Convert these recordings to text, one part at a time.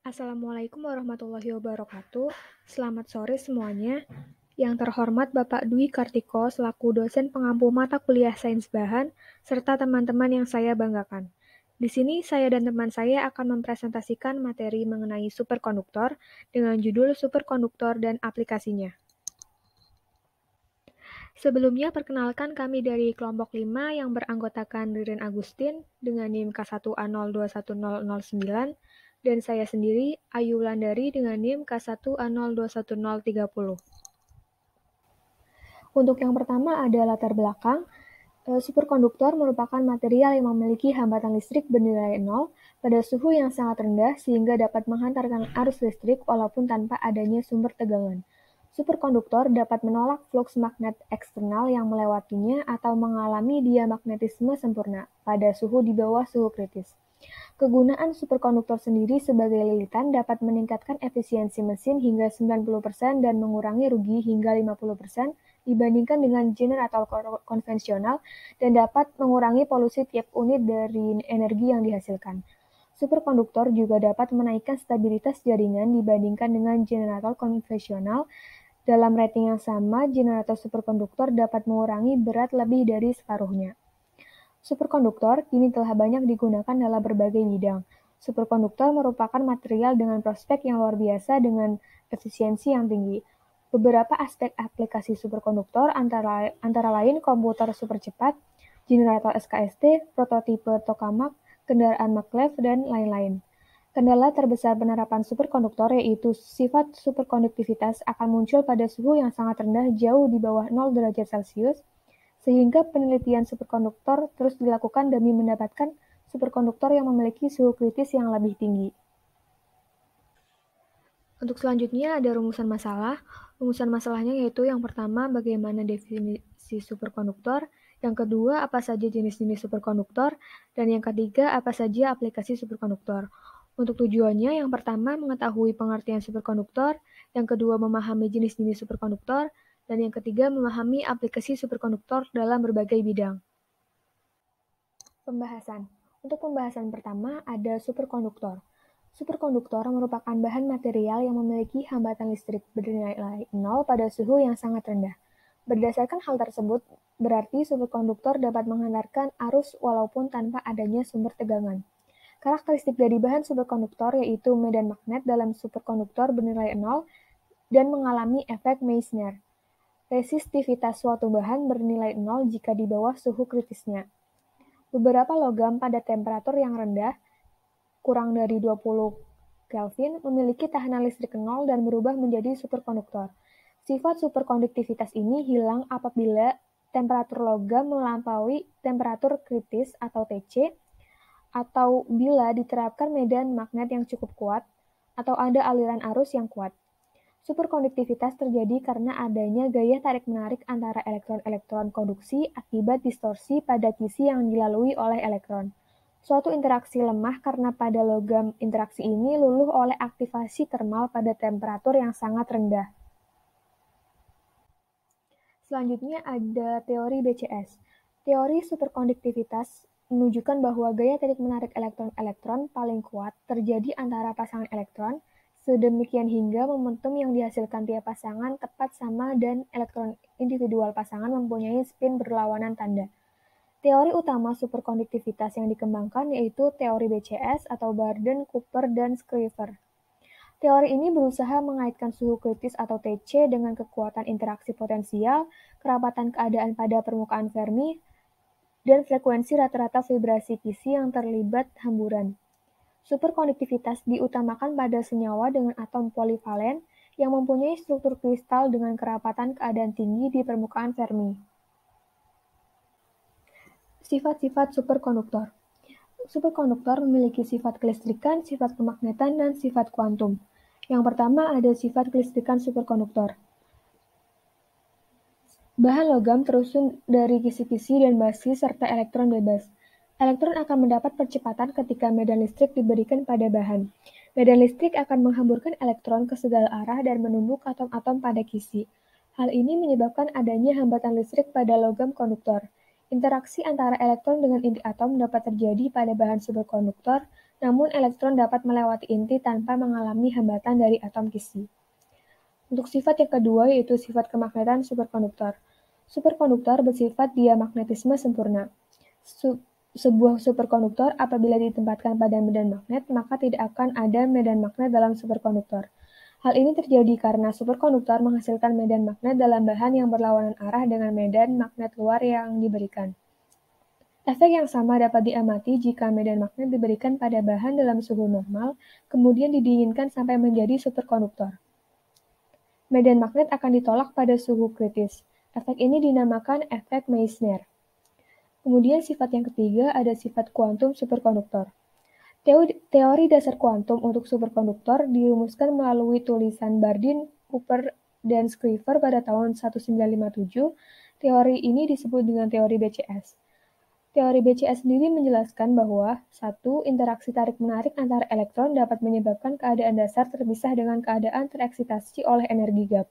Assalamualaikum warahmatullahi wabarakatuh. Selamat sore semuanya. Yang terhormat Bapak Dwi Kartiko selaku dosen pengampu mata kuliah Sains Bahan serta teman-teman yang saya banggakan. Di sini saya dan teman saya akan mempresentasikan materi mengenai superkonduktor dengan judul Superkonduktor dan Aplikasinya. Sebelumnya perkenalkan kami dari kelompok 5 yang beranggotakan Ririn Agustin dengan NIM K1A021009 dan saya sendiri, Ayu Landari dengan NIM K1A021030. Untuk yang pertama ada latar belakang. Eh, superkonduktor merupakan material yang memiliki hambatan listrik bernilai nol pada suhu yang sangat rendah sehingga dapat menghantarkan arus listrik walaupun tanpa adanya sumber tegangan. Superkonduktor dapat menolak fluks magnet eksternal yang melewatinya atau mengalami diamagnetisme sempurna pada suhu di bawah suhu kritis. Kegunaan superkonduktor sendiri sebagai lilitan dapat meningkatkan efisiensi mesin hingga 90% dan mengurangi rugi hingga 50% dibandingkan dengan generator konvensional dan dapat mengurangi polusi tiap unit dari energi yang dihasilkan. Superkonduktor juga dapat menaikkan stabilitas jaringan dibandingkan dengan generator konvensional. Dalam rating yang sama, generator superkonduktor dapat mengurangi berat lebih dari separuhnya. Superkonduktor kini telah banyak digunakan dalam berbagai bidang. Superkonduktor merupakan material dengan prospek yang luar biasa dengan efisiensi yang tinggi. Beberapa aspek aplikasi superkonduktor antara, antara lain komputer supercepat, generator SKST, prototipe tokamak, kendaraan maglev, dan lain-lain. Kendala terbesar penerapan superkonduktor yaitu sifat superkonduktivitas akan muncul pada suhu yang sangat rendah jauh di bawah 0 derajat Celcius, sehingga penelitian superkonduktor terus dilakukan demi mendapatkan superkonduktor yang memiliki suhu kritis yang lebih tinggi. Untuk selanjutnya ada rumusan masalah. Rumusan masalahnya yaitu yang pertama bagaimana definisi superkonduktor, yang kedua apa saja jenis-jenis superkonduktor, dan yang ketiga apa saja aplikasi superkonduktor. Untuk tujuannya yang pertama mengetahui pengertian superkonduktor, yang kedua memahami jenis-jenis superkonduktor, dan yang ketiga memahami aplikasi superkonduktor dalam berbagai bidang. Pembahasan Untuk pembahasan pertama ada superkonduktor. Superkonduktor merupakan bahan material yang memiliki hambatan listrik bernilai 0 pada suhu yang sangat rendah. Berdasarkan hal tersebut, berarti superkonduktor dapat menghantarkan arus walaupun tanpa adanya sumber tegangan. Karakteristik dari bahan superkonduktor yaitu medan magnet dalam superkonduktor bernilai 0 dan mengalami efek Meissner. Resistivitas suatu bahan bernilai 0 jika di bawah suhu kritisnya. Beberapa logam pada temperatur yang rendah, kurang dari 20 Kelvin, memiliki tahanan listrik 0 dan berubah menjadi superkonduktor. Sifat superkonduktivitas ini hilang apabila temperatur logam melampaui temperatur kritis atau TC, atau bila diterapkan medan magnet yang cukup kuat, atau ada aliran arus yang kuat. Superkonduktivitas terjadi karena adanya gaya tarik-menarik antara elektron-elektron konduksi akibat distorsi pada kisi yang dilalui oleh elektron. Suatu interaksi lemah karena pada logam interaksi ini luluh oleh aktivasi termal pada temperatur yang sangat rendah. Selanjutnya ada teori BCS. Teori superkonduktivitas menunjukkan bahwa gaya tarik-menarik elektron-elektron paling kuat terjadi antara pasangan elektron, sedemikian hingga momentum yang dihasilkan tiap pasangan tepat sama dan elektron individual pasangan mempunyai spin berlawanan tanda. Teori utama superkonduktivitas yang dikembangkan yaitu teori BCS atau Barden, Cooper, dan Schrieffer. Teori ini berusaha mengaitkan suhu kritis atau TC dengan kekuatan interaksi potensial, kerapatan keadaan pada permukaan Fermi, dan frekuensi rata-rata vibrasi kisi yang terlibat hamburan. Superkonduktivitas diutamakan pada senyawa dengan atom polivalen yang mempunyai struktur kristal dengan kerapatan keadaan tinggi di permukaan Fermi. Sifat-sifat superkonduktor Superkonduktor memiliki sifat kelistrikan, sifat kemagnetan, dan sifat kuantum. Yang pertama ada sifat kelistrikan superkonduktor. Bahan logam terusun dari kisi-kisi dan basis serta elektron bebas. Elektron akan mendapat percepatan ketika medan listrik diberikan pada bahan. Medan listrik akan menghamburkan elektron ke segala arah dan menumbuk atom-atom pada kisi. Hal ini menyebabkan adanya hambatan listrik pada logam konduktor. Interaksi antara elektron dengan inti atom dapat terjadi pada bahan superkonduktor, namun elektron dapat melewati inti tanpa mengalami hambatan dari atom kisi. Untuk sifat yang kedua yaitu sifat kemagnetan superkonduktor. Superkonduktor bersifat diamagnetisme sempurna sebuah superkonduktor apabila ditempatkan pada medan magnet, maka tidak akan ada medan magnet dalam superkonduktor. Hal ini terjadi karena superkonduktor menghasilkan medan magnet dalam bahan yang berlawanan arah dengan medan magnet luar yang diberikan. Efek yang sama dapat diamati jika medan magnet diberikan pada bahan dalam suhu normal, kemudian didinginkan sampai menjadi superkonduktor. Medan magnet akan ditolak pada suhu kritis. Efek ini dinamakan efek Meissner. Kemudian sifat yang ketiga ada sifat kuantum superkonduktor. Teori dasar kuantum untuk superkonduktor dirumuskan melalui tulisan Bardeen, Cooper, dan Scriver pada tahun 1957. Teori ini disebut dengan teori BCS. Teori BCS sendiri menjelaskan bahwa satu Interaksi tarik-menarik antara elektron dapat menyebabkan keadaan dasar terpisah dengan keadaan tereksitasi oleh energi gap.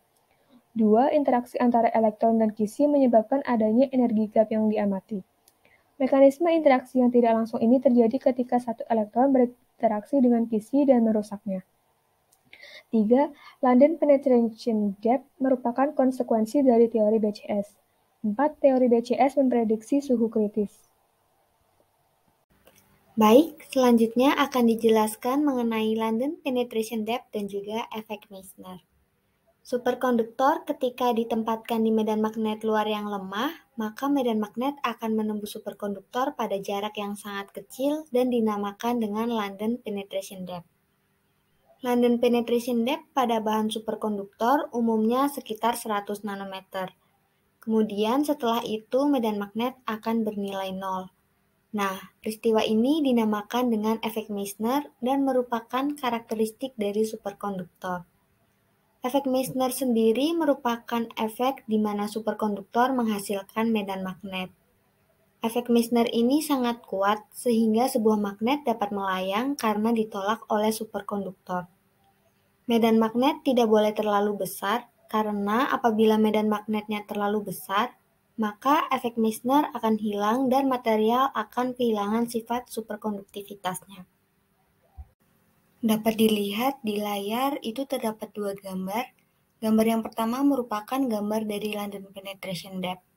dua Interaksi antara elektron dan kisi menyebabkan adanya energi gap yang diamati. Mekanisme interaksi yang tidak langsung ini terjadi ketika satu elektron berinteraksi dengan kisi dan merusaknya. 3. London Penetration Gap merupakan konsekuensi dari teori BCS. 4. Teori BCS memprediksi suhu kritis. Baik, selanjutnya akan dijelaskan mengenai London Penetration Depth dan juga efek Meissner. Superkonduktor ketika ditempatkan di medan magnet luar yang lemah, maka medan magnet akan menembus superkonduktor pada jarak yang sangat kecil dan dinamakan dengan London penetration depth. London penetration depth pada bahan superkonduktor umumnya sekitar 100 nanometer. Kemudian setelah itu medan magnet akan bernilai nol. Nah, peristiwa ini dinamakan dengan efek Meissner dan merupakan karakteristik dari superkonduktor. Efek Meissner sendiri merupakan efek di mana superkonduktor menghasilkan medan magnet. Efek Meissner ini sangat kuat sehingga sebuah magnet dapat melayang karena ditolak oleh superkonduktor. Medan magnet tidak boleh terlalu besar karena apabila medan magnetnya terlalu besar, maka efek Meissner akan hilang dan material akan kehilangan sifat superkonduktivitasnya. Dapat dilihat di layar itu terdapat dua gambar. Gambar yang pertama merupakan gambar dari London Penetration Depth.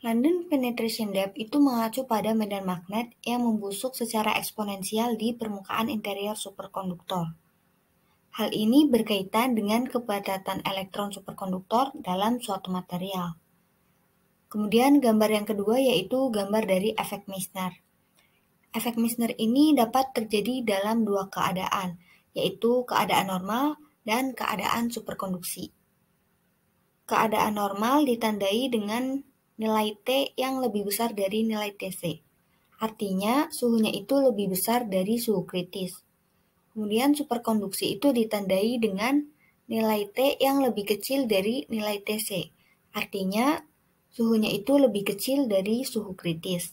London Penetration Depth itu mengacu pada medan magnet yang membusuk secara eksponensial di permukaan interior superkonduktor. Hal ini berkaitan dengan kepadatan elektron superkonduktor dalam suatu material. Kemudian gambar yang kedua yaitu gambar dari efek Meissner. Efek Meissner ini dapat terjadi dalam dua keadaan, yaitu keadaan normal dan keadaan superkonduksi. Keadaan normal ditandai dengan nilai T yang lebih besar dari nilai TC. Artinya, suhunya itu lebih besar dari suhu kritis. Kemudian superkonduksi itu ditandai dengan nilai T yang lebih kecil dari nilai TC. Artinya, suhunya itu lebih kecil dari suhu kritis.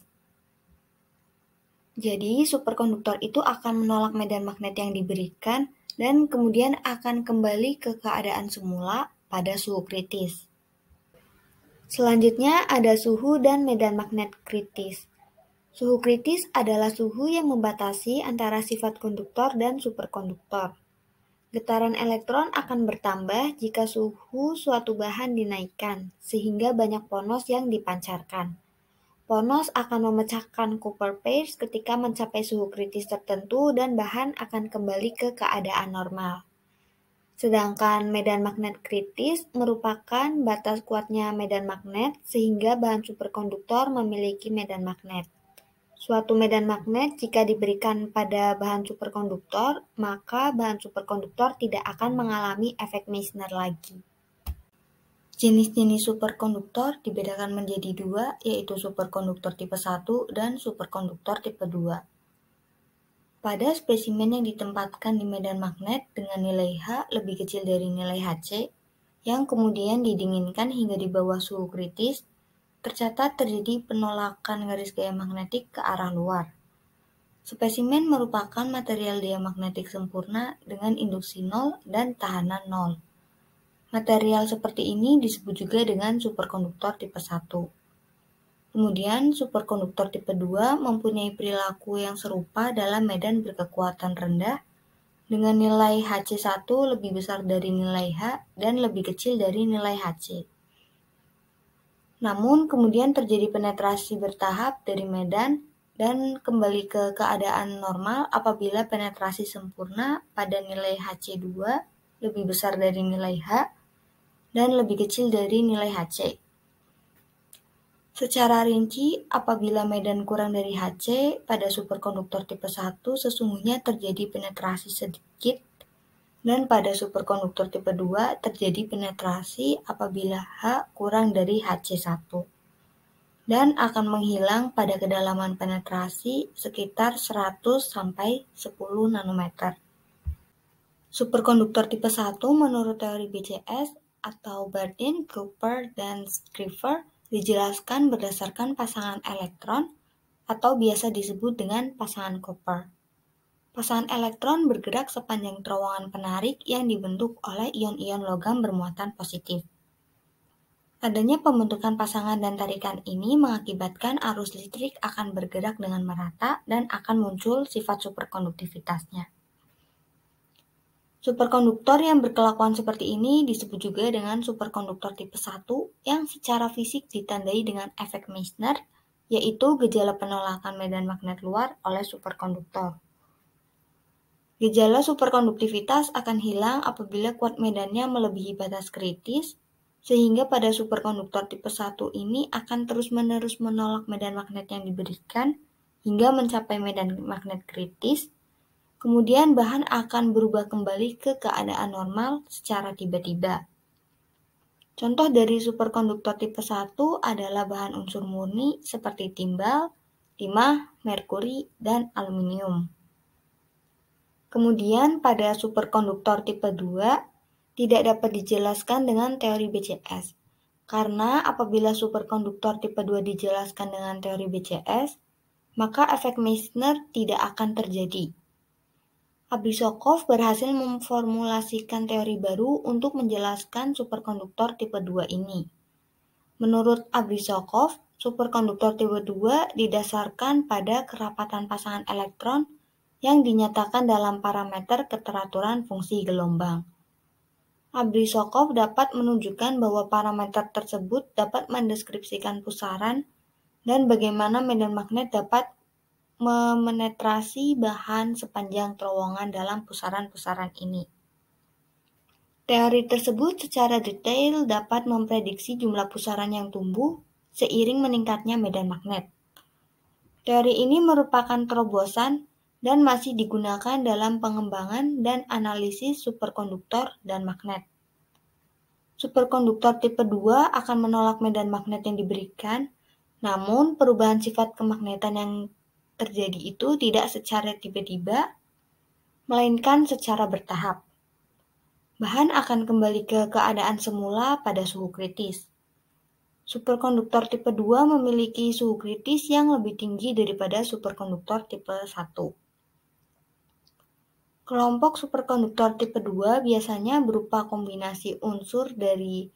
Jadi, superkonduktor itu akan menolak medan magnet yang diberikan dan kemudian akan kembali ke keadaan semula pada suhu kritis. Selanjutnya ada suhu dan medan magnet kritis. Suhu kritis adalah suhu yang membatasi antara sifat konduktor dan superkonduktor. Getaran elektron akan bertambah jika suhu suatu bahan dinaikkan, sehingga banyak ponos yang dipancarkan. Ponos akan memecahkan Cooper Pairs ketika mencapai suhu kritis tertentu dan bahan akan kembali ke keadaan normal. Sedangkan medan magnet kritis merupakan batas kuatnya medan magnet sehingga bahan superkonduktor memiliki medan magnet. Suatu medan magnet jika diberikan pada bahan superkonduktor, maka bahan superkonduktor tidak akan mengalami efek Meissner lagi. Jenis-jenis superkonduktor dibedakan menjadi dua, yaitu superkonduktor tipe 1 dan superkonduktor tipe 2. Pada spesimen yang ditempatkan di medan magnet dengan nilai H lebih kecil dari nilai HC, yang kemudian didinginkan hingga di bawah suhu kritis, tercatat terjadi penolakan garis gaya magnetik ke arah luar. Spesimen merupakan material diamagnetik sempurna dengan induksi nol dan tahanan nol. Material seperti ini disebut juga dengan superkonduktor tipe 1. Kemudian, superkonduktor tipe 2 mempunyai perilaku yang serupa dalam medan berkekuatan rendah dengan nilai HC1 lebih besar dari nilai H dan lebih kecil dari nilai HC. Namun, kemudian terjadi penetrasi bertahap dari medan dan kembali ke keadaan normal apabila penetrasi sempurna pada nilai HC2 lebih besar dari nilai H dan lebih kecil dari nilai HC. Secara rinci, apabila medan kurang dari HC pada superkonduktor tipe 1 sesungguhnya terjadi penetrasi sedikit dan pada superkonduktor tipe 2 terjadi penetrasi apabila H kurang dari HC1 dan akan menghilang pada kedalaman penetrasi sekitar 100 sampai 10 nanometer. Superkonduktor tipe 1 menurut teori BCS atau Bardeen, Cooper, dan Schriever dijelaskan berdasarkan pasangan elektron atau biasa disebut dengan pasangan Cooper. Pasangan elektron bergerak sepanjang terowongan penarik yang dibentuk oleh ion-ion logam bermuatan positif. Adanya pembentukan pasangan dan tarikan ini mengakibatkan arus listrik akan bergerak dengan merata dan akan muncul sifat superkonduktivitasnya. Superkonduktor yang berkelakuan seperti ini disebut juga dengan superkonduktor tipe 1 yang secara fisik ditandai dengan efek Meissner, yaitu gejala penolakan medan magnet luar oleh superkonduktor. Gejala superkonduktivitas akan hilang apabila kuat medannya melebihi batas kritis, sehingga pada superkonduktor tipe 1 ini akan terus-menerus menolak medan magnet yang diberikan hingga mencapai medan magnet kritis kemudian bahan akan berubah kembali ke keadaan normal secara tiba-tiba. Contoh dari superkonduktor tipe 1 adalah bahan unsur murni seperti timbal, timah, merkuri, dan aluminium. Kemudian pada superkonduktor tipe 2 tidak dapat dijelaskan dengan teori BCS. Karena apabila superkonduktor tipe 2 dijelaskan dengan teori BCS, maka efek Meissner tidak akan terjadi Abisokov berhasil memformulasikan teori baru untuk menjelaskan superkonduktor tipe 2 ini. Menurut Abisokov, superkonduktor tipe 2 didasarkan pada kerapatan pasangan elektron yang dinyatakan dalam parameter keteraturan fungsi gelombang. Abrisokov dapat menunjukkan bahwa parameter tersebut dapat mendeskripsikan pusaran dan bagaimana medan magnet dapat memenetrasi bahan sepanjang terowongan dalam pusaran-pusaran ini. Teori tersebut secara detail dapat memprediksi jumlah pusaran yang tumbuh seiring meningkatnya medan magnet. Teori ini merupakan terobosan dan masih digunakan dalam pengembangan dan analisis superkonduktor dan magnet. Superkonduktor tipe 2 akan menolak medan magnet yang diberikan, namun perubahan sifat kemagnetan yang terjadi itu tidak secara tiba-tiba, melainkan secara bertahap. Bahan akan kembali ke keadaan semula pada suhu kritis. Superkonduktor tipe 2 memiliki suhu kritis yang lebih tinggi daripada superkonduktor tipe 1. Kelompok superkonduktor tipe 2 biasanya berupa kombinasi unsur dari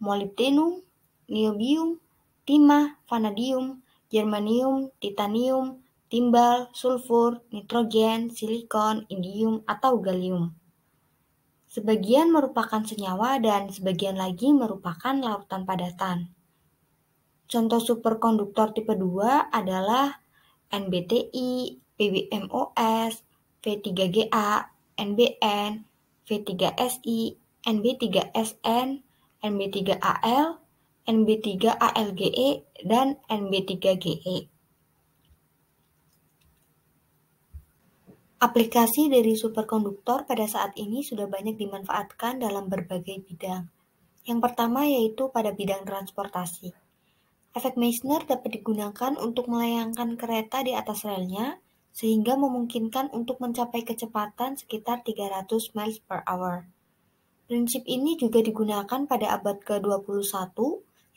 molybdenum niobium, timah, vanadium, germanium, titanium, timbal, sulfur, nitrogen, silikon, indium, atau galium. Sebagian merupakan senyawa dan sebagian lagi merupakan lautan padatan. Contoh superkonduktor tipe 2 adalah NBTI, PBMOS, V3GA, NBN, V3SI, NB3SN, NB3AL, NB3ALGE, dan NB3GE. Aplikasi dari superkonduktor pada saat ini sudah banyak dimanfaatkan dalam berbagai bidang. Yang pertama yaitu pada bidang transportasi. Efek Meissner dapat digunakan untuk melayangkan kereta di atas relnya sehingga memungkinkan untuk mencapai kecepatan sekitar 300 miles per hour. Prinsip ini juga digunakan pada abad ke-21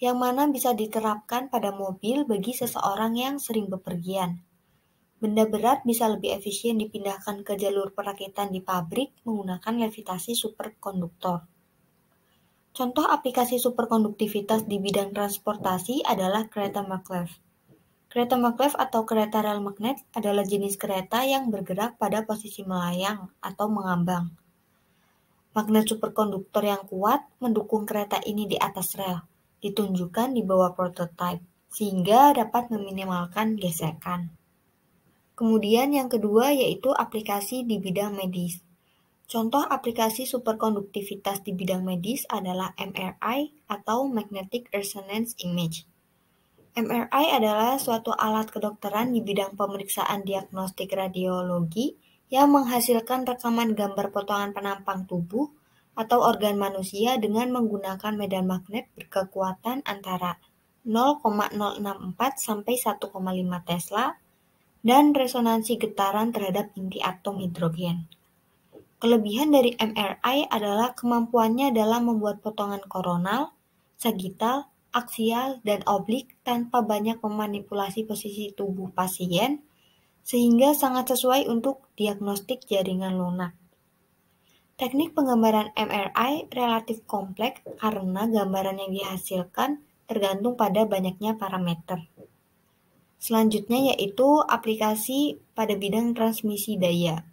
yang mana bisa diterapkan pada mobil bagi seseorang yang sering bepergian. Benda berat bisa lebih efisien dipindahkan ke jalur perakitan di pabrik menggunakan levitasi superkonduktor. Contoh aplikasi superkonduktivitas di bidang transportasi adalah kereta maglev. Kereta maglev atau kereta rel magnet adalah jenis kereta yang bergerak pada posisi melayang atau mengambang. Magnet superkonduktor yang kuat mendukung kereta ini di atas rel, ditunjukkan di bawah prototipe, sehingga dapat meminimalkan gesekan. Kemudian yang kedua yaitu aplikasi di bidang medis. Contoh aplikasi superkonduktivitas di bidang medis adalah MRI atau Magnetic Resonance Image. MRI adalah suatu alat kedokteran di bidang pemeriksaan diagnostik radiologi yang menghasilkan rekaman gambar potongan penampang tubuh atau organ manusia dengan menggunakan medan magnet berkekuatan antara 0,064 sampai 1,5 Tesla dan resonansi getaran terhadap inti atom hidrogen. Kelebihan dari MRI adalah kemampuannya dalam membuat potongan koronal, sagital, aksial, dan oblik tanpa banyak memanipulasi posisi tubuh pasien, sehingga sangat sesuai untuk diagnostik jaringan lunak. Teknik penggambaran MRI relatif kompleks karena gambaran yang dihasilkan tergantung pada banyaknya parameter. Selanjutnya yaitu aplikasi pada bidang transmisi daya.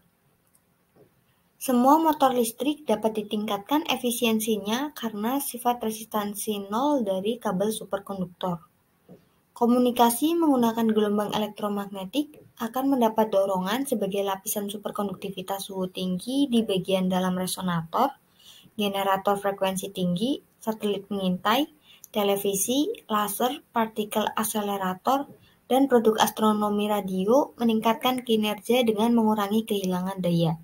Semua motor listrik dapat ditingkatkan efisiensinya karena sifat resistansi nol dari kabel superkonduktor. Komunikasi menggunakan gelombang elektromagnetik akan mendapat dorongan sebagai lapisan superkonduktivitas suhu tinggi di bagian dalam resonator, generator frekuensi tinggi, satelit mengintai, televisi, laser, partikel akselerator, dan produk astronomi radio meningkatkan kinerja dengan mengurangi kehilangan daya.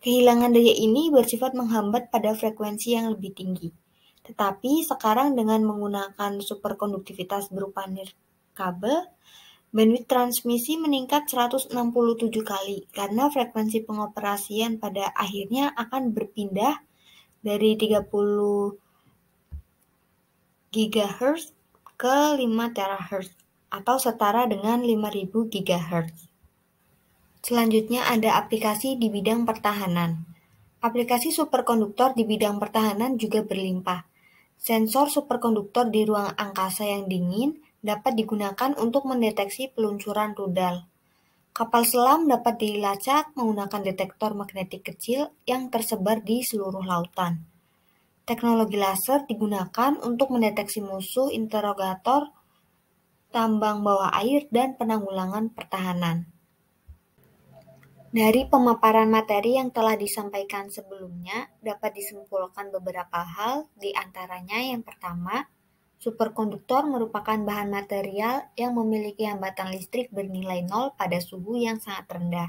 Kehilangan daya ini bersifat menghambat pada frekuensi yang lebih tinggi. Tetapi sekarang dengan menggunakan superkonduktivitas berupa kabel, bandwidth transmisi meningkat 167 kali karena frekuensi pengoperasian pada akhirnya akan berpindah dari 30 GHz ke 5 THz atau setara dengan 5000 GHz. Selanjutnya ada aplikasi di bidang pertahanan. Aplikasi superkonduktor di bidang pertahanan juga berlimpah. Sensor superkonduktor di ruang angkasa yang dingin dapat digunakan untuk mendeteksi peluncuran rudal. Kapal selam dapat dilacak menggunakan detektor magnetik kecil yang tersebar di seluruh lautan. Teknologi laser digunakan untuk mendeteksi musuh interogator tambang bawah air, dan penanggulangan pertahanan. Dari pemaparan materi yang telah disampaikan sebelumnya, dapat disimpulkan beberapa hal, di antaranya yang pertama, superkonduktor merupakan bahan material yang memiliki hambatan listrik bernilai nol pada suhu yang sangat rendah.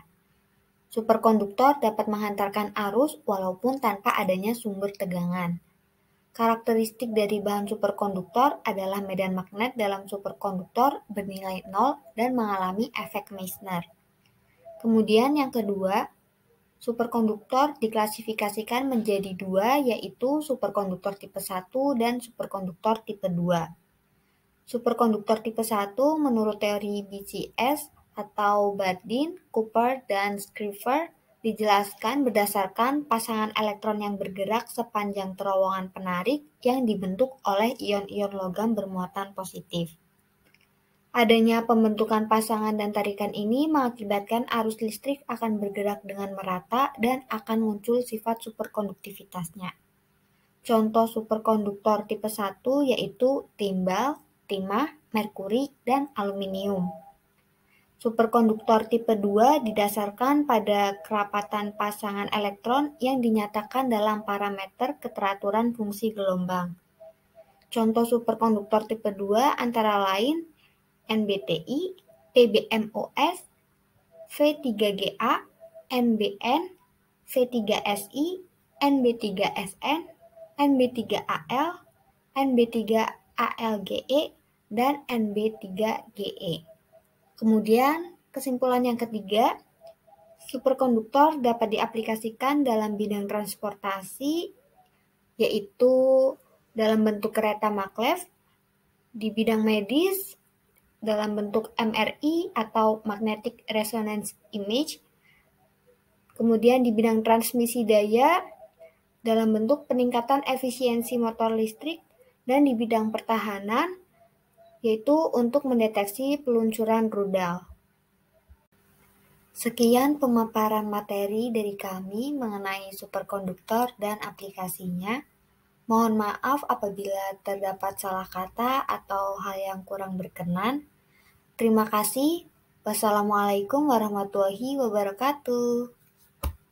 Superkonduktor dapat menghantarkan arus walaupun tanpa adanya sumber tegangan. Karakteristik dari bahan superkonduktor adalah medan magnet dalam superkonduktor bernilai 0 dan mengalami efek Meissner. Kemudian yang kedua, superkonduktor diklasifikasikan menjadi dua yaitu superkonduktor tipe 1 dan superkonduktor tipe 2. Superkonduktor tipe 1 menurut teori BCS atau Bardeen, Cooper, dan Scriver dijelaskan berdasarkan pasangan elektron yang bergerak sepanjang terowongan penarik yang dibentuk oleh ion-ion logam bermuatan positif. Adanya pembentukan pasangan dan tarikan ini mengakibatkan arus listrik akan bergerak dengan merata dan akan muncul sifat superkonduktivitasnya. Contoh superkonduktor tipe 1 yaitu timbal, timah, merkuri, dan aluminium. Superkonduktor tipe 2 didasarkan pada kerapatan pasangan elektron yang dinyatakan dalam parameter keteraturan fungsi gelombang. Contoh superkonduktor tipe 2 antara lain NBTI, TBMOS, V3GA, NBN, v 3 si NB3SN, NB3AL, NB3ALGE, dan NB3GE. Kemudian, kesimpulan yang ketiga, superkonduktor dapat diaplikasikan dalam bidang transportasi, yaitu dalam bentuk kereta maglev, di bidang medis, dalam bentuk MRI atau Magnetic Resonance Image, kemudian di bidang transmisi daya, dalam bentuk peningkatan efisiensi motor listrik, dan di bidang pertahanan, yaitu untuk mendeteksi peluncuran rudal. Sekian pemaparan materi dari kami mengenai superkonduktor dan aplikasinya. Mohon maaf apabila terdapat salah kata atau hal yang kurang berkenan. Terima kasih. Wassalamualaikum warahmatullahi wabarakatuh.